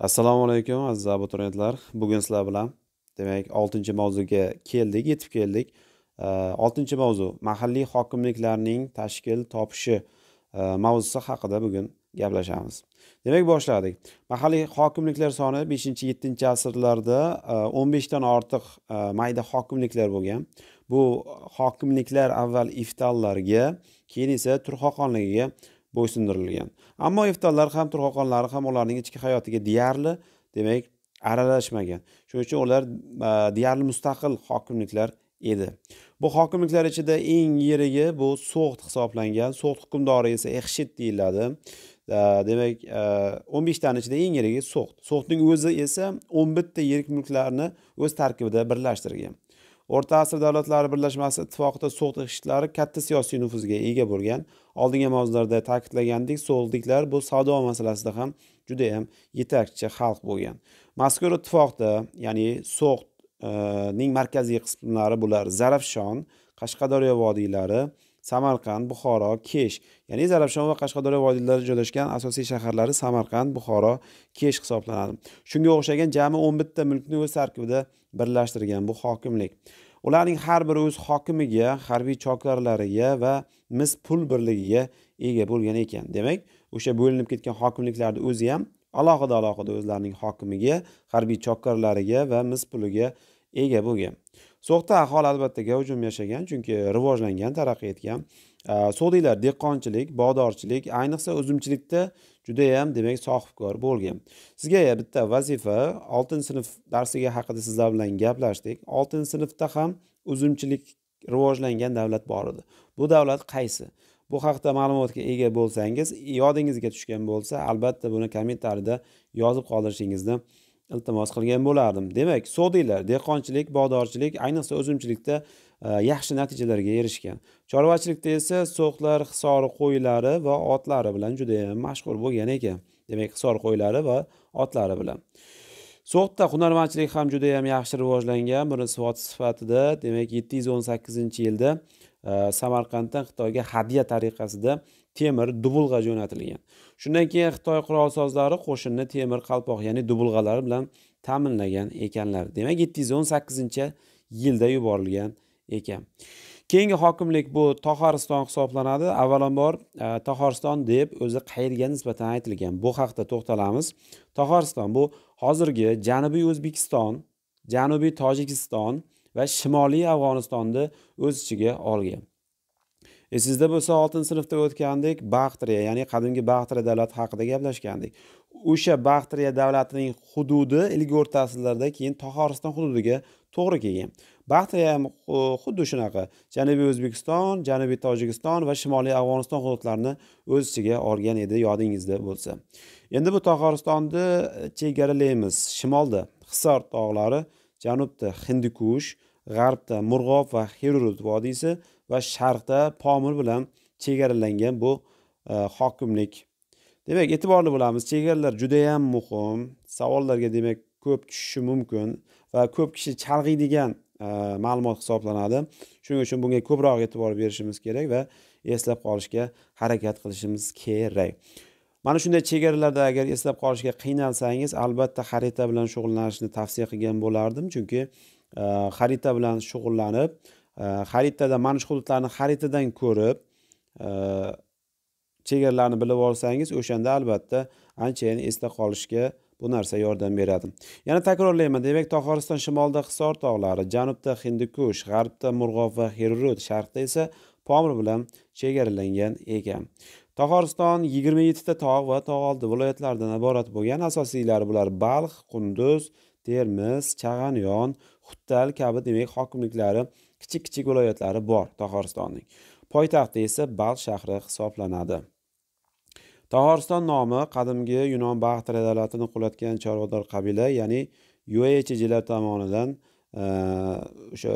assalomu alaykum aziz abituriyentlar bugun sizlar bilan demak oltinchi mavzuga keldik yetib keldik oltinchi mavzu mahalliy hokimliklarning tashkil topishi mavzusi haqida bugun gaplashamiz demak boshladik mahalliy hokimliklar soni beshinchi yettinchi asrlarda o'n beshdan ortiq mayda hokimliklar bo'lgan bu hokimliklar avval iftallarga keyin esa turxoqonligiga bo'ysundirilgan ammo iftorlar ham turqoqonlar ham ularning ichki hayotiga deyarli demak aralashmagan shuning uchun ular e, deyarli mustaqil hokimliklar edi bu hokimliklar ichida eng yirigi bu so'g'd hisoblangan so'g'd hukmdori esa ehshit deyiladi e, demak e, o'n beshtani ichida eng yirigi so'g'd so'g'dning o'zi esa o'n bitta yirik mulklarni o'z tarkibida birlashtirgan o'rta asr davlatlari birlashmasi ittifoqida so'g'd eshiklari katta siyosiy nufuzga ega bo'lgan oldingi mavzularda ta'kidlagandik so'g'dliklar bu savdo masalasida ham juda yam yetakchi xalq bo'lgan mazkur ittifoqda ya'ni so'g'dning e, markaziy qismlari bular zarafshon qashqadaryo vodiylari samarqand buxoro kesh ya'ni zarafshon va qashqadaryo vodiylari joylashgan asosiy shaharlari samarqand buxoro kesh hisoblanadi shunga o'xshagan jami o'n bitta mulkni o'z tarkibida birlashtirgan bu hokimlik ularning har biri o'z hokimiga harbiy chokarlariga va mis pul birligiga ega bo'lgan ekan demak o'sha bo'linib ketgan hokimliklarni o'zi ham alohida alohida o'zlarining hokimiga harbiy chokarlariga va mis puliga ega bo'lgan so'xta aholi albatta gavjum yashagan chunki rivojlangan taraqqiy etgan sodiylar dehqonchilik bog'dorchilik ayniqsa uzumchilikda judayam demak sohibkor bo'lgan sizga bitta vazifa oltinchi sinf darsligi haqida sizlar bilan gaplashdik oltinchi sinfda ham uzumchilik rivojlangan davlat bor edi bu davlat qaysi bu haqda ma'lumotga ega bo'lsangiz yodingizga tushgan bo'lsa albatta buni kommentariyada yozib qoldirishingizni iltimos qilgan bo'lardim demak sodiylar dehqonchilik bog'dorchilik ayniqsa uzumchilikda e, yaxshi natijalarga erishgan chorvachilikda esa so'qlar hisori qo'ylari va otlari bilan judayam mashhur bo'lgan ekan demak hisor qo'ylari va otlari bilan so'xda hunarmandchilik ham judayam yaxshi rivojlangan buni sifat sifatida demak yetti yuz o'n sakkizinchi yilda e, samarqanddan xitoyga hadya tariqasida temir dubulg'a jo'natilgan shundan keyin xitoy qurolsozlari qo'shinni temir qalpoq ya'ni dubulg'alar bilan ta'minlagan ekanlar demak yetti yuz o'n sakkizinchi yilda yuborilgan ekan keyingi hokimlik bu tohoriston hisoblanadi avvalambor e, tohoriston deb o'zi qayerga nisbatan aytilgan bu haqida to'xtalamiz tohoriston bu hozirgi janubiy o'zbekiston janubiy tojikiston va shimoliy afg'onistonni o'z ichiga olgan esingizda bo'lsa oltin sinfda o'tgandik baxtriya ya'ni qadimgi baxtriya davlati haqida gaplashgandik o'sha baxtriya davlatining hududi ilgi o'rta asrlarda keyin tohoriston hududiga to'g'ri kelgan baxtriya ham xuddi shunaqa janubiy o'zbekiston janubiy tojikiston va shimoliy afg'oniston hududlarini o'z ichiga olgan edi yodingizda bo'lsa endi bu tohoristonni e, chegaralaymiz shimolda hisor tog'lari janubda hindikush g'arbda murg'ob va xerurut vodiysi va sharqda pomir bilan chegaralangan bu e, hokimlik demak e'tiborli bo'lamiz chegaralar judayam muhim savollarga demak ko'p tushishi mumkin va ko'p kishi chalg'iydigan e, ma'lumot hisoblanadi shuning uchun bunga ko'proq e'tibor berishimiz kerak va eslab qolishga harakat qilishimiz kerak mana shunday chegaralarda agar eslab qolishga qiynalsangiz albatta xarita bilan shug'ullanishni tavsiya qilgan bo'lardim chunki e, xarita bilan shug'ullanib Э, xaritada mana shu hududlarni xaritadan ko'rib e, chegaralarni bilib olsangiz o'shanda albatta anchayin esda qolishga bu narsa yordam beradi yana takrorlayman demak tog'oriston shimolida hisor tog'lari janubda hindikush g'arbda murg'ob va herrut sharqda esa pomir bilan chegaralangan ekan tohoriston yigirma yettita tog' va tog' oldi viloyatlaridan iborat bo'lgan asosiylari bular balx qunduz termiz chag'anyon xuttal kabi demak hokimliklari kichik kichik viloyatlari bor Tohoristonning. Poytaxti esa Bal shahri hisoblanadi. Tohoriston nomi qadimgi Yunon Baxtr davlatini qulatgan chorvador qabila, ya'ni Yuechijilar tomonidan e, o'sha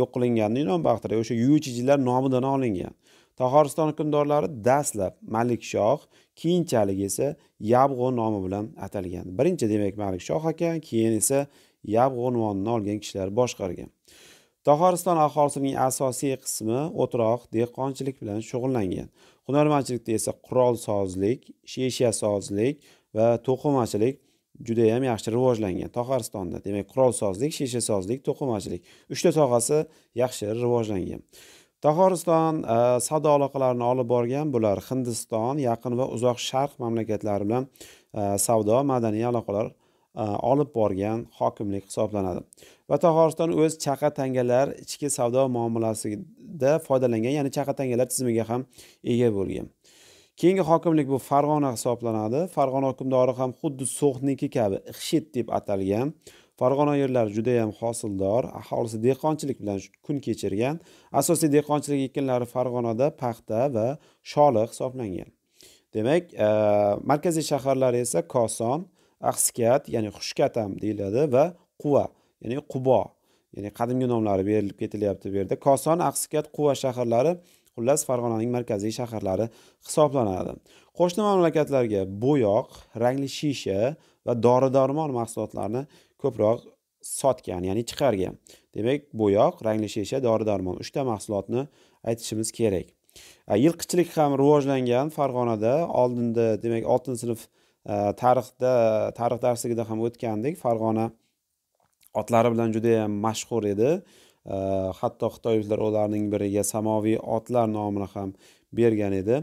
yo'q qilingan Yunon baxtriya o'sha Yuechijilar nomidan olingan. Tahoriston hukmdorlari dastlab Malikshoh, keyinchalik esa Yabg'o nomi bilan atalgan. Birinchi demak Malikshoh ekan, keyin esa Yabg'o unvonini olgan kishilar boshqargan. Tohoriston aholisining asosiy qismi o'troq dehqonchilik bilan shug'ullangan. Hunarmandchilikda esa qurol sozlik, shisha sozlik va to'qimachilik juda ham yaxshi rivojlangan Tohoristonda. Demak, qurol sozlik, shisha sozlik, to'qimachilik uchta sohasi yaxshi rivojlangan. Tohoriston e, savdo aloqalarini olib borgan bular Hindiston, Yaqin va Uzoq Sharq mamlakatlari bilan e, savdo, madaniy aloqalar E, olib borgan hokimlik hisoblanadi va tog'oriston o'z chaqa tangalar ichki savdo muomalasida foydalangan ya'ni chaqa tangalar tizimiga ham ega bo'lgan keyingi hokimlik bu farg'ona hisoblanadi farg'ona hukmdori ham xuddi so'xniki kabi ixshid deb atalgan farg'ona yerlari judayam hosildor aholisi dehqonchilik bilan kun kechirgan asosiy dehqonchilik ekinlari farg'onada paxta va sholi hisoblangan demak e, markaziy shaharlar esa koson axskat ya'ni xushkat ham deyiladi va quva ya'ni qubo ya'ni qadimgi nomlari berilib ketilyapti bu yerda koson axskat quva shaharlari xullas farg'onaning markaziy shaharlari hisoblanadi qo'shni mamlakatlarga bo'yoq rangli shisha va dori darmon mahsulotlarini ko'proq sotgan ya'ni chiqargan demak bo'yoq rangli shisha dori darmon uchta mahsulotni aytishimiz kerak yilqichilik ham rivojlangan farg'onada oldinda demak oltin sinf tarixda tarix darsligida ham o'tgandik farg'ona otlari bilan juda yam mashhur edi hatto xitoyliklar ularning biriga samoviy otlar nomini ham bergan edi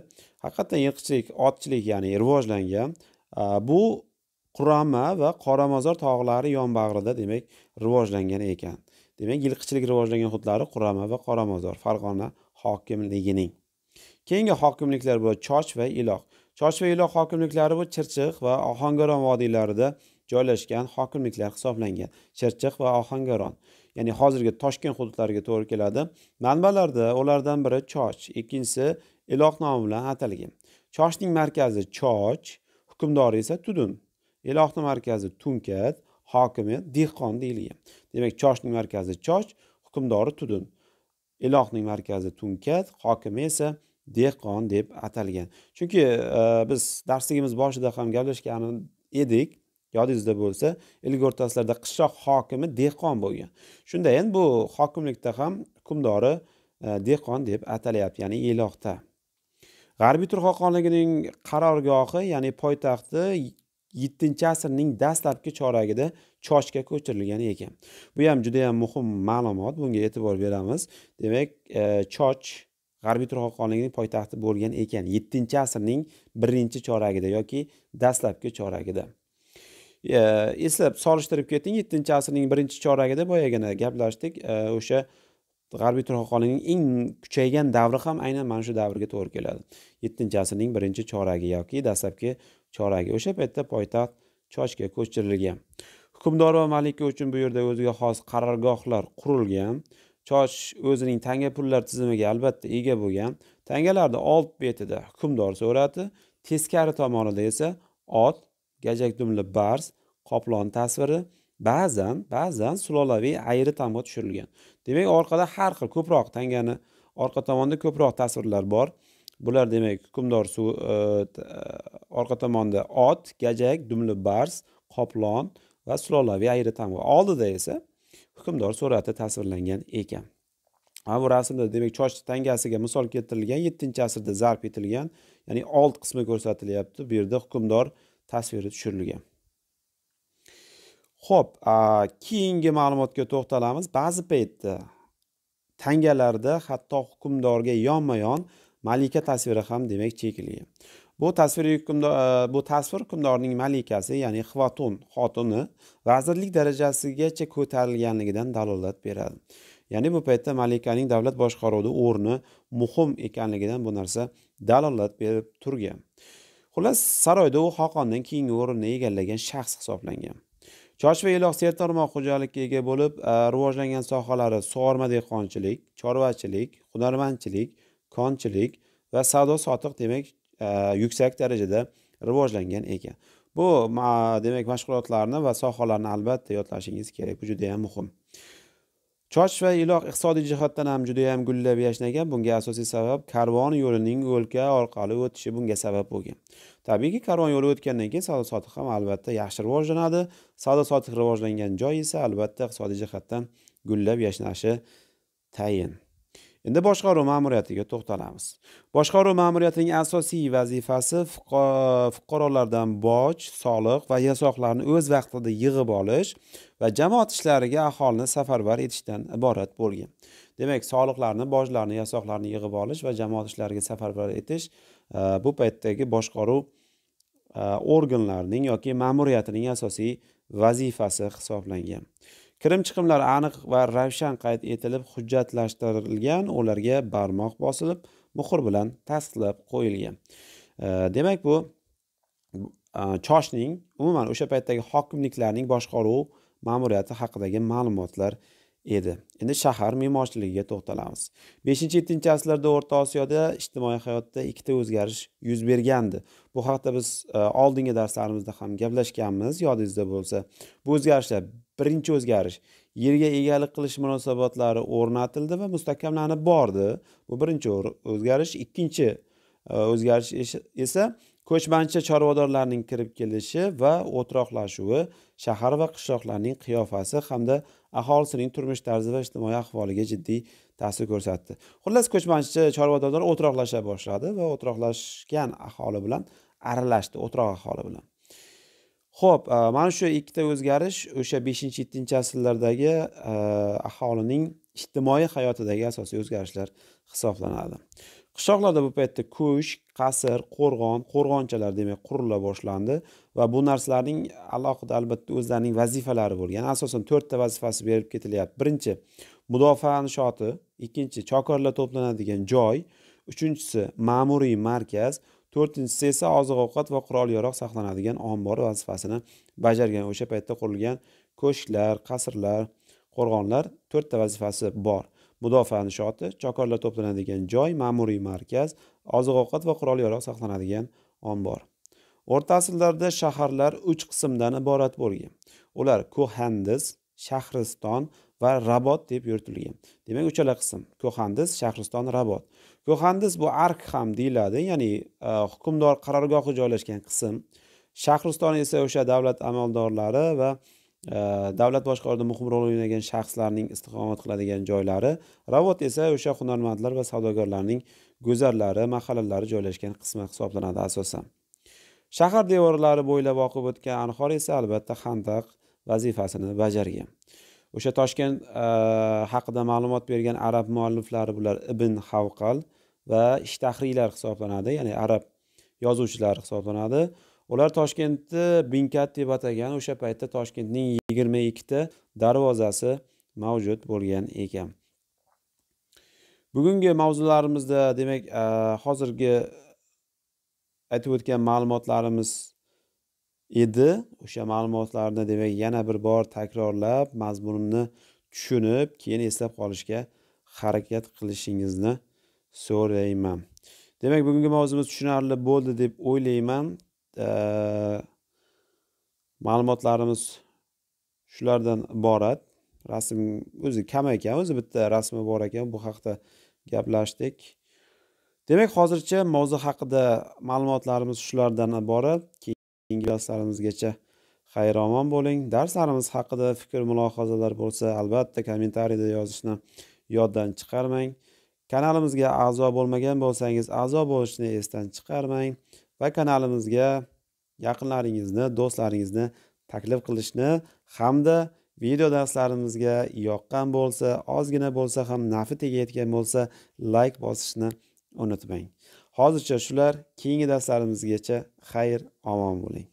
haqiqatdan yilqichilik otchilik ya'ni rivojlangan bu qurama va qoramozor tog'lari yonbag'rida demak rivojlangan ekan demak yilqichilik rivojlangan hududlari qurama va qoramozor farg'ona hokimligining keyingi hokimliklar bu choch va iloq chosh va yo'loq hokimliklari bu chirchiq va ohangaron vodiylarida joylashgan hokimliklar hisoblangan chirchiq va ohangaron ya'ni hozirgi toshkent hududlariga to'g'ri keladi manbalarda ulardan biri choch ikkinchisi iloq nomi bilan atalgan choshning markazi choch hukmdori esa tudun ilohni markazi tunkat hokimi dehqon deyilgan demak choshning markazi choch hukmdori tudun ilohning markazi tunkat hokimi esa dehqon deb atalgan chunki e, biz darsligimiz boshida ham gaplashgan edik yodingizda bo'lsa ilk o'rtasidlarda qishloq hokimi dehqon bo'lgan shunda endi bu hokimlikda ham hukmdori e, dehqon deb atalyapti ya'ni eloqda g'arbiy turk xoqonligining qarorgohi ya'ni poytaxti yettinchi asrning dastlabki choragida choshga ko'chirilgan ekan bu ham juda yam muhim ma'lumot bunga e'tibor beramiz demak e, choch g'arbiy xoqonligining poytaxti bo'lgan ekan yettinchi asrning birinchi choragida yoki dastlabki choragida e, eslab solishtirib keting yettinchi asrning birinchi choragida boyagina gaplashdik e, o'sha g'arbiy turg'oqonlikning eng kuchaygan davri ham aynan mana shu davrga to'g'ri keladi yettinchi asrning birinchi choragi yoki dastlabki choragi o'sha paytda poytaxt chochga ko'chirilgan hukmdor va malika uchun bu yerda o'ziga xos qarorgohlar qurilgan chosh o'zining tanga pullar tizimiga albatta ega bo'lgan tangalarni old betida hukmdor surati teskari tomonida esa ot dumli bars qoplon tasviri ba'zan ba'zan sulolaviy ayri tomga tushirilgan demak orqada har xil ko'proq tangani orqa tomonda ko'proq tasvirlar bor bular demak hukmdor suv e, e, orqa tomonda ot gajak dumli bars qoplon va sulolaviy ayri tamg'a oldida esa hukmdor surati tasvirlangan ekan mana bu rasmda demak choch tangasiga misol keltirilgan yettinchi asrda zarb etilgan ya'ni old qismi ko'rsatilyapti bu yerda hukmdor tasviri tushirilgan ho'p keyingi ma'lumotga to'xtalamiz ba'zi paytda tangalarda hatto hukmdorga yonma yon malika tasviri ham demak chekilgan bu tasvir hukmdor e, bu tasvir hukmdorning malikasi ya'ni xvatun xotini vazirlik darajasigacha ko'tarilganligidan dalolat beradi ya'ni bu paytda malikaning davlat boshqaruvida o'rni muhim ekanligidan bu narsa dalolat berib turgan xullas saroyda u xoqondan keyingi o'rinni egallagan shaxs hisoblangan chosh va eloq sertarmoq tarmoq xo'jalikka ega bo'lib e, rivojlangan sohalari sug'orma dehqonchilik chorvachilik hunarmandchilik konchilik va savdo sotiq demak yuksak darajada rivojlangan ekan bu demak mashg'ulotlarni va sohalarni albatta yodlashingiz kerak bu juda ham muhim choch va iloq iqtisodiy jihatdan ham juda ham gullab yashnagan bunga asosiy sabab karvon yo'lining o'lka orqali o'tishi bunga sabab bo'lgan tabiiyki karvon yo'li o'tgandan keyin savdo sotiq ham albatta yaxshi rivojlanadi savdo sotiq rivojlangan joy esa albatta iqtisodiy jihatdan gullab yashnashi tayin endi boshqaruv ma'muriyatiga to'xtalamiz boshqaruv ma'muriyatining asosiy vazifasi fuqarolardan boj soliq va yasoqlarni o'z vaqtida yig'ib olish va jamoat ishlariga aholini safarbar etishdan iborat bo'lgan demak soliqlarni bojlarni yasoqlarni yig'ib olish va jamoat ishlariga safarbar etish e, bu paytdagi boshqaruv e, organlarining yoki ma'muriyatining asosiy vazifasi hisoblangan kirim chiqimlar aniq va ravshan qayd etilib hujjatlashtirilgan ularga barmoq bosilib muhr bilan tasdiqlab qo'yilgan demak bu e, choshning umuman o'sha paytdagi hokimliklarning boshqaruv ma'muriyati haqidagi ma'lumotlar edi endi shahar me'morchiligiga to'xtalamiz beshinchi yettinchi asrlarda o'rta osiyoda ijtimoiy hayotda ikkita o'zgarish yuz bergandi bu haqida biz e, oldingi darslarimizda ham gaplashganmiz yodingizda bo'lsa bu o'zgarishlar birinchi o'zgarish yerga egalik qilish munosabatlari o'rnatildi va mustahkamlanib bordi bu birinchi o'zgarish ikkinchi e, o'zgarish esa ko'chmanchi chorvadorlarning kirib kelishi va o'troqlashuvi shahar va qishloqlarning qiyofasi hamda aholisining turmush tarzi va ijtimoiy ahvoliga jiddiy ta'sir ko'rsatdi xullas ko'chmanchi chorvadorlar o'troqlasha boshladi va o'troqlashgan aholi bilan aralashdi o'troq aholi bilan ho'p e, mana shu ikkita o'zgarish o'sha beshinchi yettinchi asrlardagi e, aholining ijtimoiy hayotidagi asosiy o'zgarishlar hisoblanadi qishloqlarda bu paytda ko'sh qasr qo'rg'on qo'rg'onchalar demak qurila boshlandi va bu narsalarning alohida albatta o'zlarining vazifalari bo'lgan asosan to'rtta vazifasi berib ketilyapti birinchi mudofaa inshoti ikkinchi chokorlar to'planadigan joy uchinchisi ma'muriy markaz to'rtinchisi esa oziq ovqat va qurol yarog' saqlanadigan ombor vazifasini bajargan o'sha paytda qurilgan ko'shklar qasrlar qo'rg'onlar to'rtta vazifasi bor mudofaa nishoti chokorlar to'planadigan joy ma'muriy markaz oziq ovqat va qurol yarog' saqlanadigan ombor o'rta asrlarda shaharlar uch qismdan iborat bo'lgan ular ko'handis shahriston va rabot deb yuritilgan demak uchala qism ko'handiz shahriston rabot ko'handiz bu ark ham deyiladi ya'ni e, hukmdor qarorgohi joylashgan qism shahriston esa o'sha davlat amaldorlari va e, davlat boshqaruvida muhim rol o'ynagan shaxslarning istiqomat qiladigan joylari ravot esa o'sha hunarmandlar va savdogarlarning go'zarlari mahallalari joylashgan qismi hisoblanadi asosan shahar devorlari bo'ylab oqib o'tgan anhor esa albatta xandaq vazifasini bajargan o'sha toshkent eh, haqida ma'lumot bergan arab mualliflari bular ibn havqal va ishtahriylar hisoblanadi ya'ni arab yozuvchilari hisoblanadi ular toshkentni binkat deb atagan o'sha paytda toshkentning yigirma ikkita darvozasi mavjud bo'lgan ekan bugungi mavzularimizda demak eh, hozirgi aytib o'tgan ma'lumotlarimiz edi o'sha ma'lumotlarni demak yana bir bor takrorlab mazmunini tushunib keyin eslab qolishga harakat qilishingizni so'rayman demak bugungi mavzumiz tushunarli bo'ldi deb o'ylayman ma'lumotlarimiz shulardan iborat rasm o'zi kam ekan o'zi bitta rasmi bor ekan bu haqida gaplashdik demak hozircha mavzu haqida ma'lumotlarimiz shulardan iborat keyingi darslarimizgacha omon bo'ling darslarimiz haqida fikr mulohazalar bo'lsa albatta kommentariyda yozishni yoddan chiqarmang kanalimizga a'zo bo'lmagan bo'lsangiz a'zo bo'lishni esdan chiqarmang va kanalimizga yaqinlaringizni do'stlaringizni taklif qilishni hamda video darslarimizga yoqqan bo'lsa ozgina bo'lsa ham nafi tegayotgan bo'lsa layk like bosishni unutmang hozircha shular keyingi darslarimizgacha xayr omon bo'ling